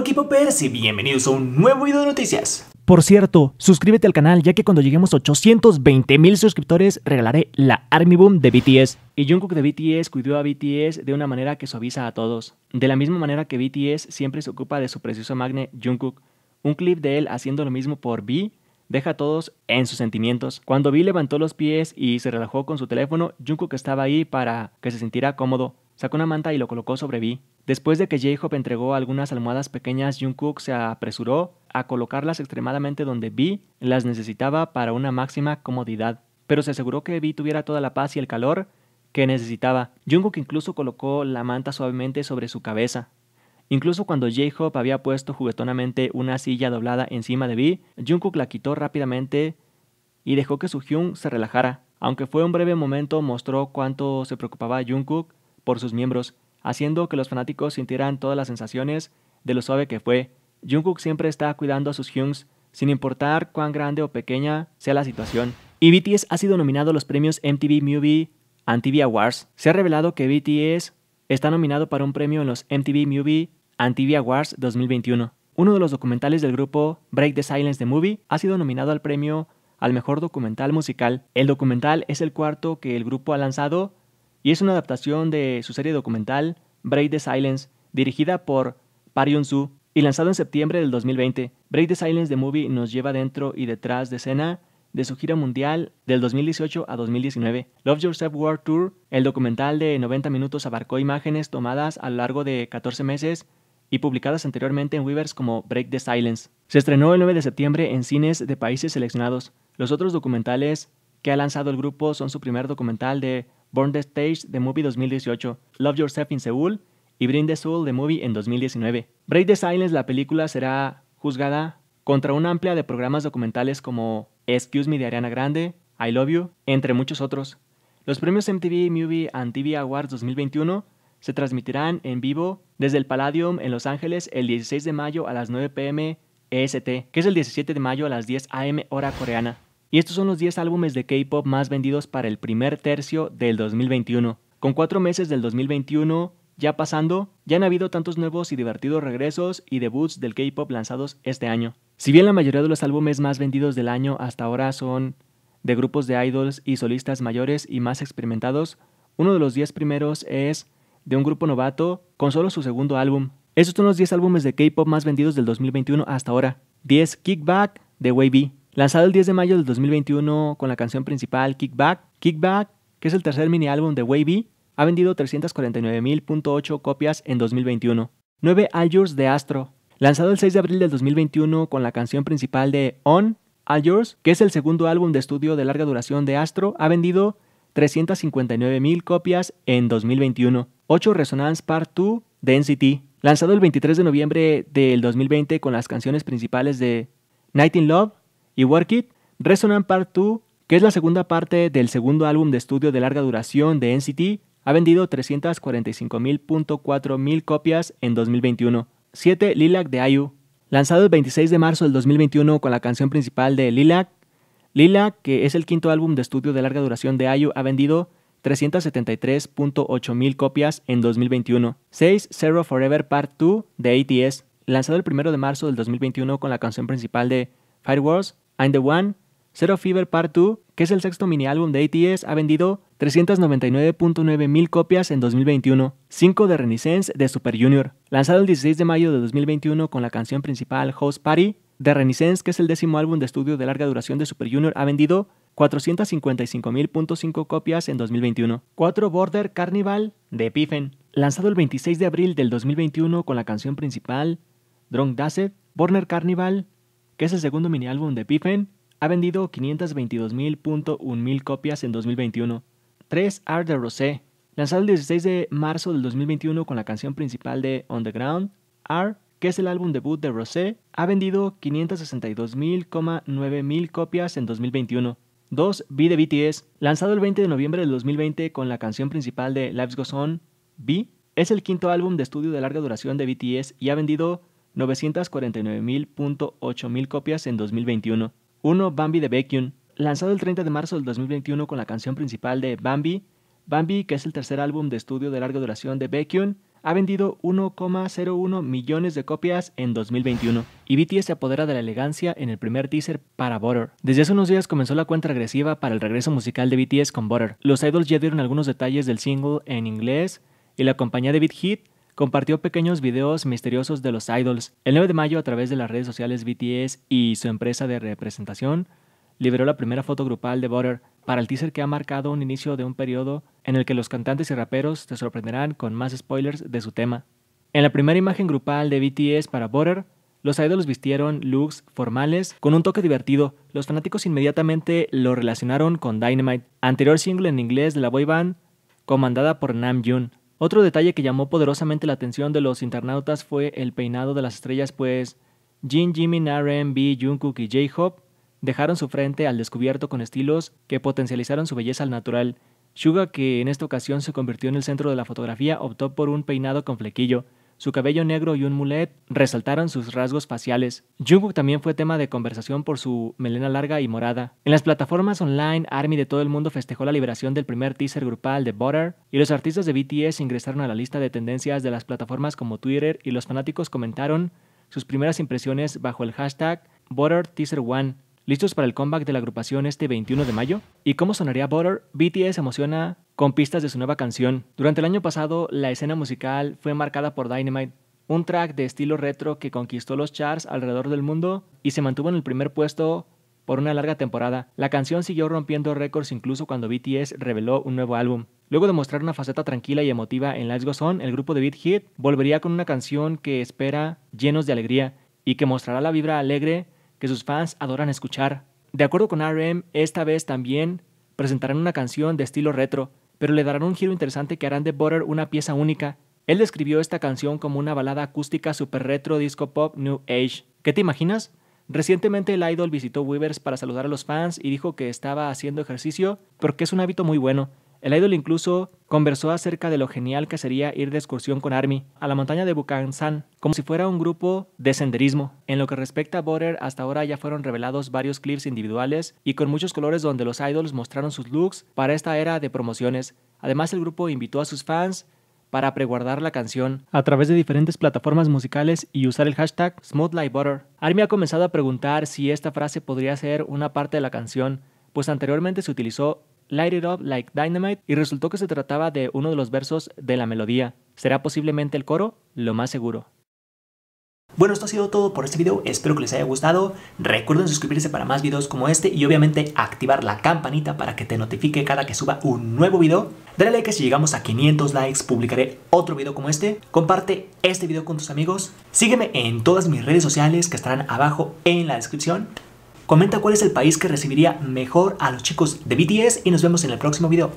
Equipo Poppers y bienvenidos a un nuevo video de noticias. Por cierto, suscríbete al canal ya que cuando lleguemos a 820 mil suscriptores regalaré la Army Boom de BTS. Y Jungkook de BTS cuidó a BTS de una manera que suaviza a todos. De la misma manera que BTS siempre se ocupa de su precioso magne Jungkook. Un clip de él haciendo lo mismo por V deja a todos en sus sentimientos. Cuando Vi levantó los pies y se relajó con su teléfono, Jungkook estaba ahí para que se sintiera cómodo. Sacó una manta y lo colocó sobre V. Después de que J-Hope entregó algunas almohadas pequeñas, Jungkook se apresuró a colocarlas extremadamente donde Vi las necesitaba para una máxima comodidad, pero se aseguró que Vi tuviera toda la paz y el calor que necesitaba. Jungkook incluso colocó la manta suavemente sobre su cabeza. Incluso cuando J-Hope había puesto juguetonamente una silla doblada encima de Vi, Jungkook la quitó rápidamente y dejó que su Hyun se relajara. Aunque fue un breve momento, mostró cuánto se preocupaba Jungkook por sus miembros haciendo que los fanáticos sintieran todas las sensaciones de lo suave que fue. Jungkook siempre está cuidando a sus Hyungs, sin importar cuán grande o pequeña sea la situación. Y BTS ha sido nominado a los premios MTV Movie and TV Awards. Se ha revelado que BTS está nominado para un premio en los MTV Movie and TV Awards 2021. Uno de los documentales del grupo Break the Silence the Movie ha sido nominado al premio al mejor documental musical. El documental es el cuarto que el grupo ha lanzado y es una adaptación de su serie documental Break the Silence, dirigida por Park y lanzado en septiembre del 2020. Break the Silence the Movie nos lleva dentro y detrás de escena de su gira mundial del 2018 a 2019. Love Yourself World Tour, el documental de 90 minutos abarcó imágenes tomadas a lo largo de 14 meses y publicadas anteriormente en Weavers como Break the Silence. Se estrenó el 9 de septiembre en cines de países seleccionados. Los otros documentales que ha lanzado el grupo son su primer documental de Born the Stage de Movie 2018, Love Yourself in Seoul y Bring the Soul de Movie en 2019. Break the Silence, la película, será juzgada contra una amplia de programas documentales como Excuse Me de Ariana Grande, I Love You, entre muchos otros. Los premios MTV Movie and TV Awards 2021 se transmitirán en vivo desde el Palladium en Los Ángeles el 16 de mayo a las 9 pm EST, que es el 17 de mayo a las 10 am hora coreana. Y estos son los 10 álbumes de K-Pop más vendidos para el primer tercio del 2021. Con cuatro meses del 2021 ya pasando, ya han habido tantos nuevos y divertidos regresos y debuts del K-Pop lanzados este año. Si bien la mayoría de los álbumes más vendidos del año hasta ahora son de grupos de idols y solistas mayores y más experimentados, uno de los 10 primeros es de un grupo novato con solo su segundo álbum. Estos son los 10 álbumes de K-pop más vendidos del 2021 hasta ahora. 10 Kickback de Wavy. Lanzado el 10 de mayo del 2021 con la canción principal Kickback, Kickback, que es el tercer mini álbum de Wavy, ha vendido 349.000.8 copias en 2021. 9 All de Astro, lanzado el 6 de abril del 2021 con la canción principal de On, All Yours, que es el segundo álbum de estudio de larga duración de Astro, ha vendido 359.000 copias en 2021. 8 Resonance Part 2 de NCT, lanzado el 23 de noviembre del 2020 con las canciones principales de Night in Love, y Work It, Resonant Part 2, que es la segunda parte del segundo álbum de estudio de larga duración de NCT, ha vendido 345.400 mil copias en 2021. 7. Lilac de IU. Lanzado el 26 de marzo del 2021 con la canción principal de Lilac, Lilac, que es el quinto álbum de estudio de larga duración de IU, ha vendido 373.8 mil copias en 2021. 6. Zero Forever Part 2 de ATS. Lanzado el 1 de marzo del 2021 con la canción principal de Fireworks, I'm the One, Zero Fever Part 2, que es el sexto mini álbum de ATS, ha vendido 399.9 mil copias en 2021, 5 de Renaissance de Super Junior. Lanzado el 16 de mayo de 2021 con la canción principal Host Party, The Renaissance, que es el décimo álbum de estudio de larga duración de Super Junior, ha vendido 455.500 copias en 2021. 4 Border Carnival de Epiphen, Lanzado el 26 de abril del 2021 con la canción principal Drunk Dasset, Border Carnival que es el segundo mini álbum de Piffen, ha vendido 522.000.1 copias en 2021. 3. R de Rosé, lanzado el 16 de marzo del 2021 con la canción principal de On the Ground, R, que es el álbum debut de Rosé, ha vendido 562.900 copias en 2021. 2. B de BTS, lanzado el 20 de noviembre del 2020 con la canción principal de Lives Goes On, B, es el quinto álbum de estudio de larga duración de BTS y ha vendido 949.8.000 copias en 2021. 1. Bambi de Baekhyun, lanzado el 30 de marzo del 2021 con la canción principal de Bambi. Bambi, que es el tercer álbum de estudio de larga duración de Baekhyun, ha vendido 1,01 millones de copias en 2021 y BTS se apodera de la elegancia en el primer teaser para Butter. Desde hace unos días comenzó la cuenta agresiva para el regreso musical de BTS con Butter. Los idols ya dieron algunos detalles del single en inglés y la compañía de Beat Hit compartió pequeños videos misteriosos de los idols. El 9 de mayo, a través de las redes sociales BTS y su empresa de representación, liberó la primera foto grupal de Butter para el teaser que ha marcado un inicio de un periodo en el que los cantantes y raperos se sorprenderán con más spoilers de su tema. En la primera imagen grupal de BTS para Butter, los idols vistieron looks formales con un toque divertido. Los fanáticos inmediatamente lo relacionaron con Dynamite, anterior single en inglés de la boy band comandada por Nam Namjoon. Otro detalle que llamó poderosamente la atención de los internautas fue el peinado de las estrellas, pues Jin, Jimin, B, Jungkook y J-Hope dejaron su frente al descubierto con estilos que potencializaron su belleza al natural. Suga, que en esta ocasión se convirtió en el centro de la fotografía, optó por un peinado con flequillo, su cabello negro y un mulet resaltaron sus rasgos faciales. Jungkook también fue tema de conversación por su melena larga y morada. En las plataformas online, ARMY de todo el mundo festejó la liberación del primer teaser grupal de Butter y los artistas de BTS ingresaron a la lista de tendencias de las plataformas como Twitter y los fanáticos comentaron sus primeras impresiones bajo el hashtag ButterTeaser1. ¿Listos para el comeback de la agrupación este 21 de mayo? ¿Y cómo sonaría Butter? BTS emociona con pistas de su nueva canción. Durante el año pasado, la escena musical fue marcada por Dynamite, un track de estilo retro que conquistó los charts alrededor del mundo y se mantuvo en el primer puesto por una larga temporada. La canción siguió rompiendo récords incluso cuando BTS reveló un nuevo álbum. Luego de mostrar una faceta tranquila y emotiva en Let's Go On, el grupo de Beat Hit volvería con una canción que espera llenos de alegría y que mostrará la vibra alegre que sus fans adoran escuchar. De acuerdo con RM, esta vez también presentarán una canción de estilo retro, pero le darán un giro interesante que harán de Butter una pieza única. Él describió esta canción como una balada acústica super retro disco pop New Age. ¿Qué te imaginas? Recientemente el idol visitó Weavers para saludar a los fans y dijo que estaba haciendo ejercicio porque es un hábito muy bueno. El idol incluso conversó acerca de lo genial que sería ir de excursión con Army a la montaña de Bukansan, como si fuera un grupo de senderismo. En lo que respecta a Border, hasta ahora ya fueron revelados varios clips individuales y con muchos colores donde los idols mostraron sus looks para esta era de promociones. Además, el grupo invitó a sus fans para preguardar la canción a través de diferentes plataformas musicales y usar el hashtag SmoothLikeButter. Army ha comenzado a preguntar si esta frase podría ser una parte de la canción, pues anteriormente se utilizó Light It Up Like Dynamite y resultó que se trataba de uno de los versos de la melodía. ¿Será posiblemente el coro? Lo más seguro. Bueno, esto ha sido todo por este video, espero que les haya gustado. Recuerden suscribirse para más videos como este y obviamente activar la campanita para que te notifique cada que suba un nuevo video. Dale like si llegamos a 500 likes, publicaré otro video como este. Comparte este video con tus amigos. Sígueme en todas mis redes sociales que estarán abajo en la descripción. Comenta cuál es el país que recibiría mejor a los chicos de BTS y nos vemos en el próximo video.